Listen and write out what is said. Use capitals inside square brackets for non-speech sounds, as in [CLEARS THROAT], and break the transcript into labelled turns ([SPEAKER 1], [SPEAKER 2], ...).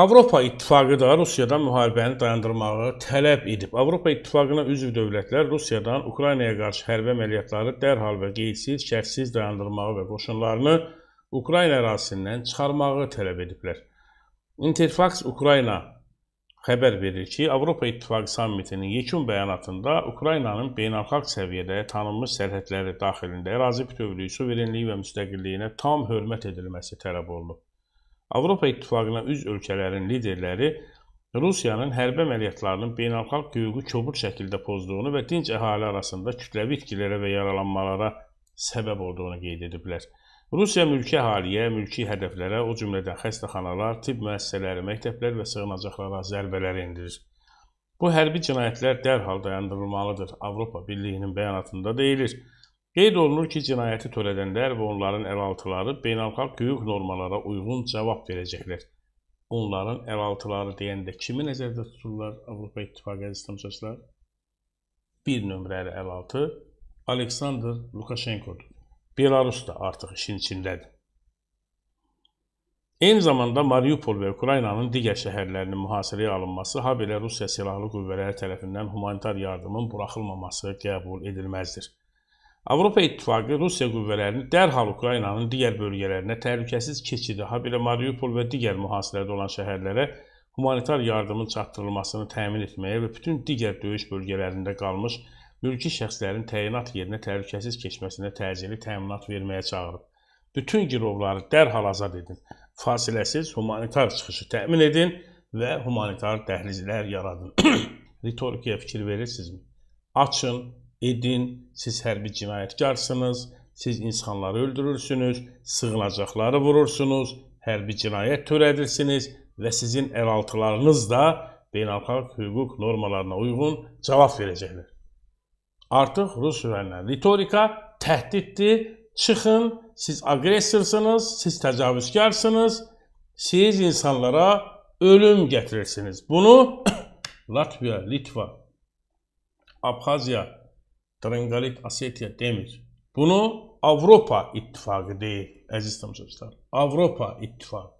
[SPEAKER 1] Avropa İttifaqı da Rusiyadan müharibəni dayandırmağı tələb edib. Avropa İttifaqına üzv dövlətlər Rusiyadan Ukraynaya qarşı hərbi əməliyyatları dərhal və qeydsiz, şərtsiz dayandırmağı və qoşunlarını Ukrayna ərazisindən çıxarmağı tələb ediblər. Interfax Ukrayna xəbər verir ki, Avropa İttifaqı sammitinin yekun bəyanatında Ukraynanın beynəlxalq səviyyədə tanınmış sərhədləri daxilində ərazi bütövlüyü, suverenliyi və müstəqilliyinə tam hörmət edilməsi tələb olunub. Avropa İttifaqına üz ölkələrin liderləri Rusiyanın hərbi əməliyyatlarının beynəlxalq hüququ kobud şəkildə pozduğunu və dinc əhali arasında kütləvi itkilərə və yaralanmalara səbəb olduğunu qeyd ediblər. Rusiya mülki əhaliyə, mülki hədəflərə, o cümlədən xəstəxanalar, tibb müəssisələri, məktəblər və sığınacaqlara zərbələr endirir. Bu hərbi cinayətlər dərhal dayandırılmalıdır. Avropa Birliyinin bəyanatında deyilir. Qeyd olunur ki, cinayəti törədənlər və onların əlaltıları beynəlxalq hüquq normalara uyğun cavab verəcəklər. Onların əlaltıları deyəndə kimi nəzərdə tuturlar Avropa İttifaqı əziz təmsilçilər? 1 nömrəli əlaltı Aleksandr Lukashenkodur. Belarus da artıq işin içindədir. Eyni zamanda Mariupol və Ukraynanın digər şəhərlərinin mühasirəyə alınması, habelə Rusiya silahlı qüvvələri tərəfindən humanitar yardımın buraxılmaması qəbul edilməzdir. Avropa İttifaqı Rusiya qüvvələrini dərhal Ukraynanın digər bölgələrinə təhlükəsiz keçidi, habelə Mariupol və digər mühasirədə olan şəhərlərə humanitar yardımın çatdırılmasını təmin etməyə və bütün digər döyüş bölgələrində qalmış mülki şəxslərin təyinat yerinə təhlükəsiz keçməsinə təcili təminat verməyə çağırıb. Bütün girovları dərhal azad edin. Fasiləsiz humanitar çıxışı təmin edin və humanitar dəhlizlər yaradın. [CLEARS THROAT] Ritorikaya fikir verirsinizmi? Açın, edin. Siz hərbi cinayətkarsınız, siz insanları öldürürsünüz, sığınacaqları vurursunuz, hərbi cinayət törədirsiniz və sizin əlaltılarınız da beynəlxalq hüquq normalarına uyğun cavab verəcəklər. Artıq rus hüvənlər ritorika təhdiddir. Çıxın, siz aqressorsınız, siz təcavüzkarsınız, siz insanlara ölüm gətirirsiniz. Bunu [COUGHS] Latviya, Litva, Abxaziya, Trinqalit Osetiya demir. Bunu Avropa İttifaqı deyir, əziz tamaşaçılar. Avropa İttifaqı.